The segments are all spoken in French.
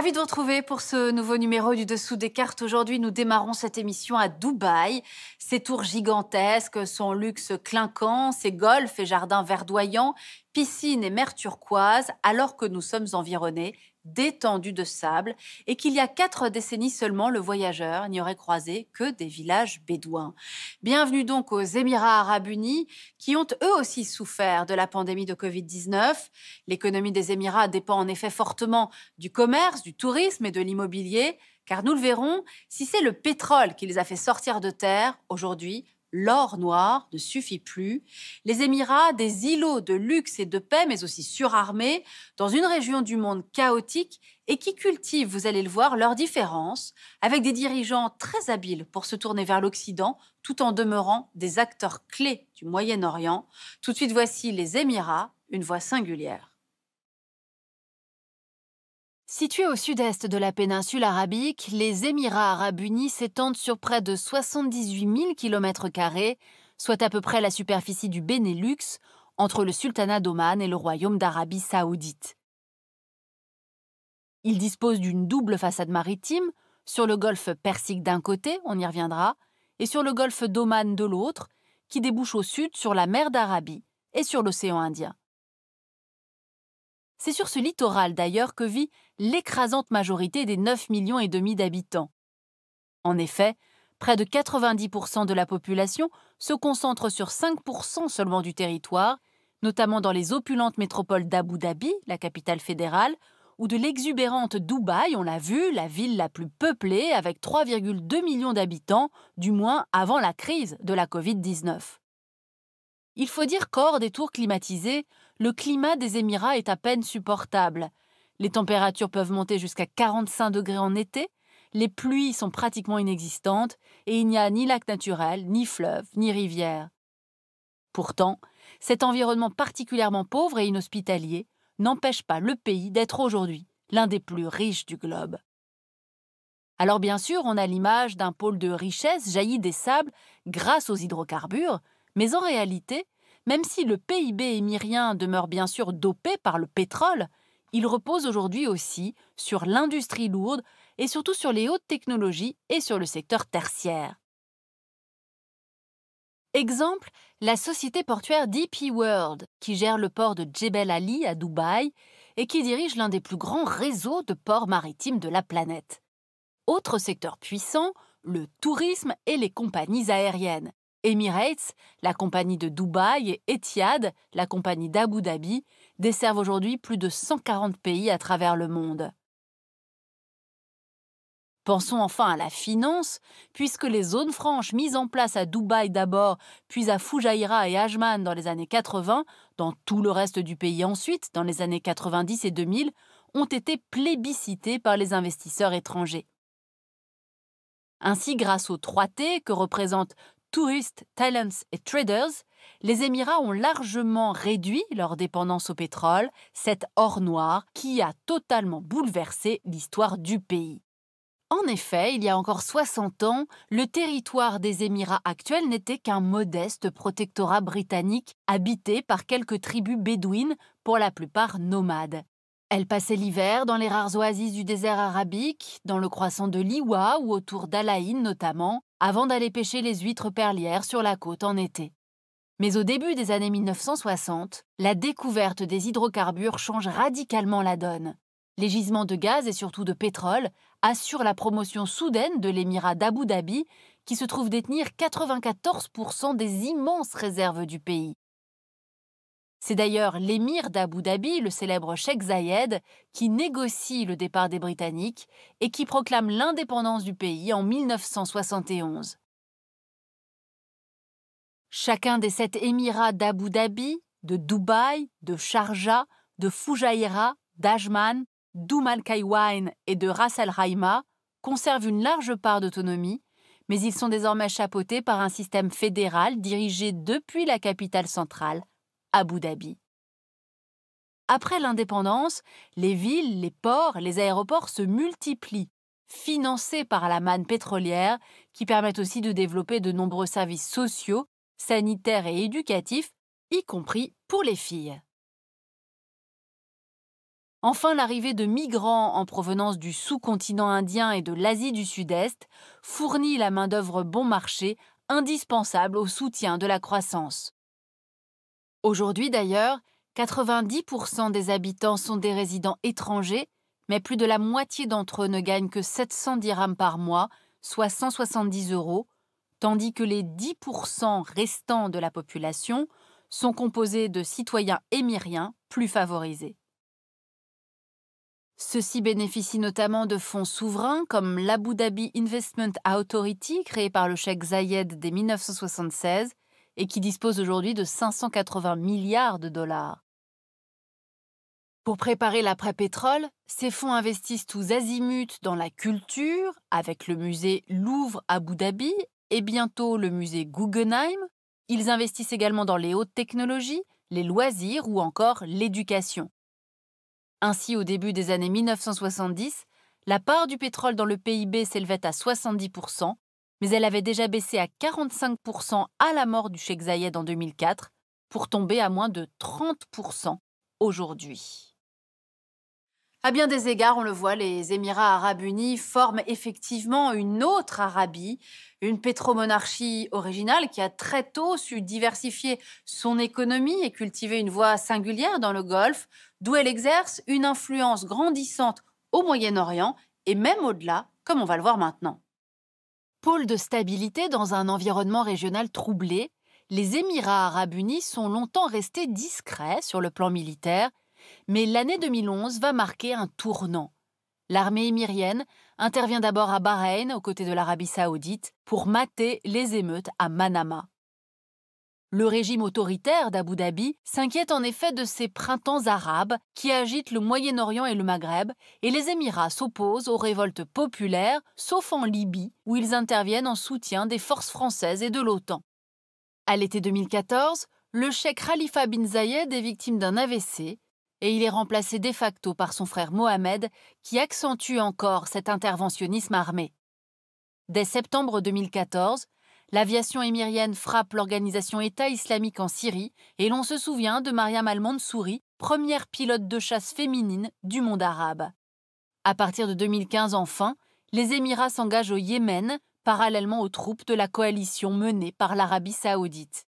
Ravi de vous retrouver pour ce nouveau numéro du Dessous des cartes. Aujourd'hui, nous démarrons cette émission à Dubaï. Ses tours gigantesques, son luxe clinquant, ses golfs et jardins verdoyants, piscines et mer turquoise, alors que nous sommes environnés d'étendues de sable et qu'il y a quatre décennies seulement, le voyageur n'y aurait croisé que des villages bédouins. Bienvenue donc aux Émirats arabes unis qui ont eux aussi souffert de la pandémie de Covid-19. L'économie des Émirats dépend en effet fortement du commerce, du tourisme et de l'immobilier, car nous le verrons, si c'est le pétrole qui les a fait sortir de terre, aujourd'hui, L'or noir ne suffit plus. Les Émirats, des îlots de luxe et de paix, mais aussi surarmés, dans une région du monde chaotique et qui cultive, vous allez le voir, leurs différences, avec des dirigeants très habiles pour se tourner vers l'Occident, tout en demeurant des acteurs clés du Moyen-Orient. Tout de suite, voici les Émirats, une voix singulière. Situés au sud-est de la péninsule arabique, les Émirats arabes unis s'étendent sur près de 78 000 km, soit à peu près la superficie du Benelux, entre le sultanat d'Oman et le royaume d'Arabie saoudite. Ils disposent d'une double façade maritime, sur le golfe Persique d'un côté, on y reviendra, et sur le golfe d'Oman de l'autre, qui débouche au sud sur la mer d'Arabie et sur l'océan Indien. C'est sur ce littoral d'ailleurs que vit l'écrasante majorité des 9,5 millions et demi d'habitants. En effet, près de 90% de la population se concentre sur 5% seulement du territoire, notamment dans les opulentes métropoles d'Abu Dhabi, la capitale fédérale, ou de l'exubérante Dubaï, on l'a vu, la ville la plus peuplée avec 3,2 millions d'habitants, du moins avant la crise de la Covid-19. Il faut dire qu'hors des tours climatisées, le climat des Émirats est à peine supportable. Les températures peuvent monter jusqu'à 45 degrés en été, les pluies sont pratiquement inexistantes et il n'y a ni lac naturel, ni fleuve, ni rivière. Pourtant, cet environnement particulièrement pauvre et inhospitalier n'empêche pas le pays d'être aujourd'hui l'un des plus riches du globe. Alors bien sûr, on a l'image d'un pôle de richesse jailli des sables grâce aux hydrocarbures, mais en réalité, même si le PIB émirien demeure bien sûr dopé par le pétrole, il repose aujourd'hui aussi sur l'industrie lourde et surtout sur les hautes technologies et sur le secteur tertiaire. Exemple, la société portuaire DP World, qui gère le port de Jebel Ali à Dubaï et qui dirige l'un des plus grands réseaux de ports maritimes de la planète. Autre secteur puissant, le tourisme et les compagnies aériennes. Emirates, la compagnie de Dubaï, et Etihad, la compagnie d'Abu Dhabi, desservent aujourd'hui plus de 140 pays à travers le monde. Pensons enfin à la finance, puisque les zones franches mises en place à Dubaï d'abord, puis à Fujairah et Ajman dans les années 80, dans tout le reste du pays ensuite, dans les années 90 et 2000, ont été plébiscitées par les investisseurs étrangers. Ainsi, grâce aux 3T que représentent Tourists, Talents et Traders, les Émirats ont largement réduit leur dépendance au pétrole, cet or noir qui a totalement bouleversé l'histoire du pays. En effet, il y a encore 60 ans, le territoire des Émirats actuels n'était qu'un modeste protectorat britannique habité par quelques tribus bédouines, pour la plupart nomades. Elles passaient l'hiver dans les rares oasis du désert arabique, dans le croissant de Liwa ou autour d'Alaïn notamment, avant d'aller pêcher les huîtres perlières sur la côte en été. Mais au début des années 1960, la découverte des hydrocarbures change radicalement la donne. Les gisements de gaz et surtout de pétrole assurent la promotion soudaine de l'émirat d'Abu Dhabi, qui se trouve détenir 94% des immenses réserves du pays. C'est d'ailleurs l'émir d'Abu Dhabi, le célèbre Sheikh Zayed, qui négocie le départ des Britanniques et qui proclame l'indépendance du pays en 1971. Chacun des sept émirats d'Abu Dhabi, de Dubaï, de Sharjah, de Fujairah, d'Ajman, al Kaiwain et de Ras Al raïma conserve une large part d'autonomie, mais ils sont désormais chapeautés par un système fédéral dirigé depuis la capitale centrale, Abu Dhabi. Après l'indépendance, les villes, les ports, les aéroports se multiplient, financés par la manne pétrolière, qui permettent aussi de développer de nombreux services sociaux sanitaire et éducatif, y compris pour les filles. Enfin, l'arrivée de migrants en provenance du sous-continent indien et de l'Asie du Sud-Est fournit la main-d'œuvre bon marché indispensable au soutien de la croissance. Aujourd'hui d'ailleurs, 90% des habitants sont des résidents étrangers, mais plus de la moitié d'entre eux ne gagnent que 700 dirhams par mois, soit 170 euros, tandis que les 10% restants de la population sont composés de citoyens émiriens plus favorisés. Ceux-ci bénéficient notamment de fonds souverains comme l'Abu Dhabi Investment Authority, créé par le cheikh Zayed dès 1976 et qui dispose aujourd'hui de 580 milliards de dollars. Pour préparer l'après-pétrole, ces fonds investissent tous azimuts dans la culture, avec le musée Louvre Abu Dhabi et bientôt le musée Guggenheim. Ils investissent également dans les hautes technologies, les loisirs ou encore l'éducation. Ainsi, au début des années 1970, la part du pétrole dans le PIB s'élevait à 70%, mais elle avait déjà baissé à 45% à la mort du cheikh Zayed en 2004, pour tomber à moins de 30% aujourd'hui. À bien des égards, on le voit, les Émirats arabes unis forment effectivement une autre Arabie, une pétromonarchie originale qui a très tôt su diversifier son économie et cultiver une voie singulière dans le Golfe, d'où elle exerce une influence grandissante au Moyen-Orient et même au-delà, comme on va le voir maintenant. Pôle de stabilité dans un environnement régional troublé, les Émirats arabes unis sont longtemps restés discrets sur le plan militaire mais l'année 2011 va marquer un tournant. L'armée émirienne intervient d'abord à Bahreïn, aux côtés de l'Arabie saoudite, pour mater les émeutes à Manama. Le régime autoritaire d'Abu Dhabi s'inquiète en effet de ces printemps arabes qui agitent le Moyen-Orient et le Maghreb, et les Émirats s'opposent aux révoltes populaires, sauf en Libye, où ils interviennent en soutien des forces françaises et de l'OTAN. À l'été 2014, le cheikh Khalifa bin Zayed est victime d'un AVC et il est remplacé de facto par son frère Mohamed, qui accentue encore cet interventionnisme armé. Dès septembre 2014, l'aviation émirienne frappe l'organisation État islamique en Syrie et l'on se souvient de Mariam al-Mansouri, première pilote de chasse féminine du monde arabe. À partir de 2015 enfin, les Émirats s'engagent au Yémen, parallèlement aux troupes de la coalition menée par l'Arabie saoudite.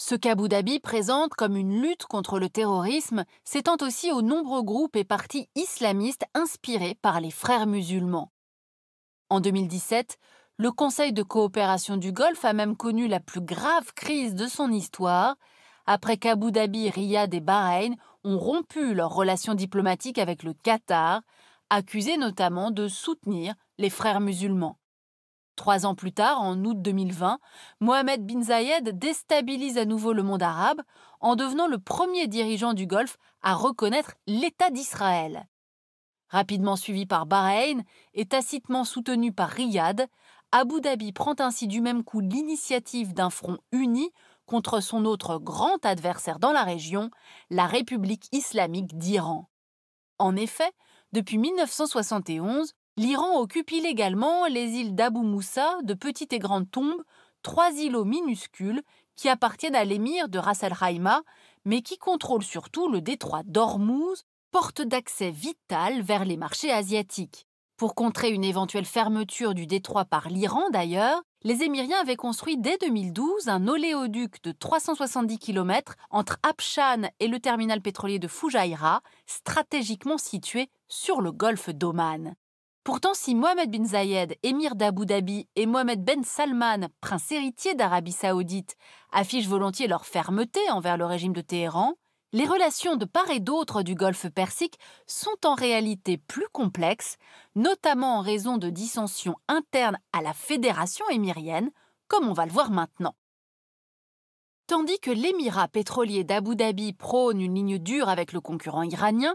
Ce qu'Abu Dhabi présente comme une lutte contre le terrorisme s'étend aussi aux nombreux groupes et partis islamistes inspirés par les frères musulmans. En 2017, le Conseil de coopération du Golfe a même connu la plus grave crise de son histoire, après qu'Abu Dhabi, Riyad et Bahreïn ont rompu leurs relations diplomatiques avec le Qatar, accusé notamment de soutenir les frères musulmans. Trois ans plus tard, en août 2020, Mohamed bin Zayed déstabilise à nouveau le monde arabe en devenant le premier dirigeant du Golfe à reconnaître l'État d'Israël. Rapidement suivi par Bahreïn et tacitement soutenu par Riyad, Abu Dhabi prend ainsi du même coup l'initiative d'un front uni contre son autre grand adversaire dans la région, la République islamique d'Iran. En effet, depuis 1971, l'Iran occupe illégalement les îles d'Abu Moussa, de petites et grandes tombes, trois îlots minuscules qui appartiennent à l'émir de Ras al-Raïma, mais qui contrôlent surtout le détroit d'Ormuz, porte d'accès vitale vers les marchés asiatiques. Pour contrer une éventuelle fermeture du détroit par l'Iran d'ailleurs, les Émiriens avaient construit dès 2012 un oléoduc de 370 km entre Abshan et le terminal pétrolier de Fujairah, stratégiquement situé sur le golfe d'Oman. Pourtant, si Mohamed bin Zayed, émir d'Abu Dhabi, et Mohamed ben Salman, prince héritier d'Arabie saoudite, affichent volontiers leur fermeté envers le régime de Téhéran, les relations de part et d'autre du golfe Persique sont en réalité plus complexes, notamment en raison de dissensions internes à la fédération émirienne, comme on va le voir maintenant. Tandis que l'émirat pétrolier d'Abu Dhabi prône une ligne dure avec le concurrent iranien,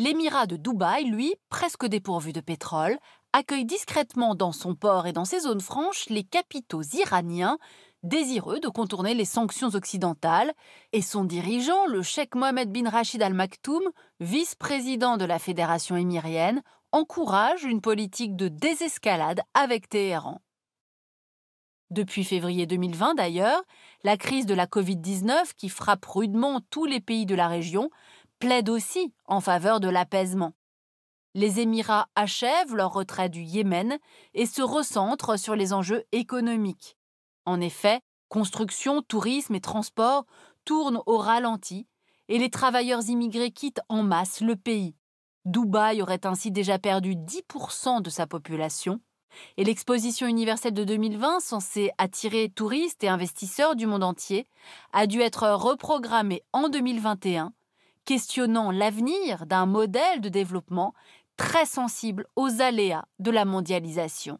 l'Émirat de Dubaï, lui, presque dépourvu de pétrole, accueille discrètement dans son port et dans ses zones franches les capitaux iraniens, désireux de contourner les sanctions occidentales, et son dirigeant, le cheikh Mohamed bin Rachid Al Maktoum, vice-président de la Fédération émirienne, encourage une politique de désescalade avec Téhéran. Depuis février 2020 d'ailleurs, la crise de la Covid-19 qui frappe rudement tous les pays de la région plaident aussi en faveur de l'apaisement. Les Émirats achèvent leur retrait du Yémen et se recentrent sur les enjeux économiques. En effet, construction, tourisme et transport tournent au ralenti et les travailleurs immigrés quittent en masse le pays. Dubaï aurait ainsi déjà perdu 10% de sa population et l'exposition universelle de 2020, censée attirer touristes et investisseurs du monde entier, a dû être reprogrammée en 2021 questionnant l'avenir d'un modèle de développement très sensible aux aléas de la mondialisation.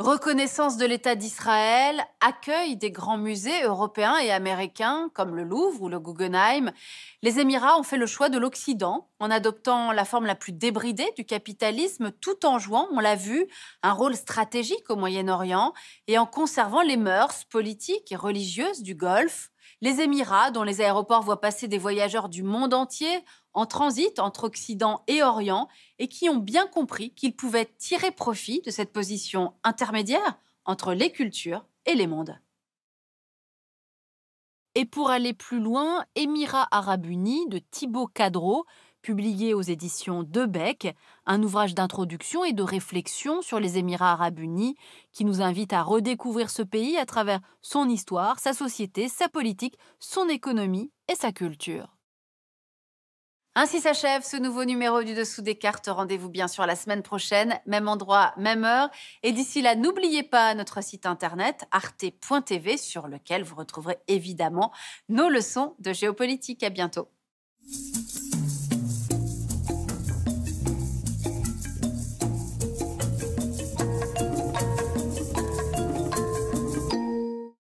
Reconnaissance de l'État d'Israël, accueil des grands musées européens et américains comme le Louvre ou le Guggenheim, les Émirats ont fait le choix de l'Occident en adoptant la forme la plus débridée du capitalisme tout en jouant, on l'a vu, un rôle stratégique au Moyen-Orient et en conservant les mœurs politiques et religieuses du Golfe. Les Émirats, dont les aéroports voient passer des voyageurs du monde entier en transit entre Occident et Orient, et qui ont bien compris qu'ils pouvaient tirer profit de cette position intermédiaire entre les cultures et les mondes. Et pour aller plus loin, Émirats arabes unis de Thibaut Cadreau, publié aux éditions de Debec, un ouvrage d'introduction et de réflexion sur les Émirats arabes unis qui nous invite à redécouvrir ce pays à travers son histoire, sa société, sa politique, son économie et sa culture. Ainsi s'achève ce nouveau numéro du Dessous des cartes. Rendez-vous bien sûr la semaine prochaine, même endroit, même heure. Et d'ici là, n'oubliez pas notre site internet arte.tv sur lequel vous retrouverez évidemment nos leçons de géopolitique. À bientôt.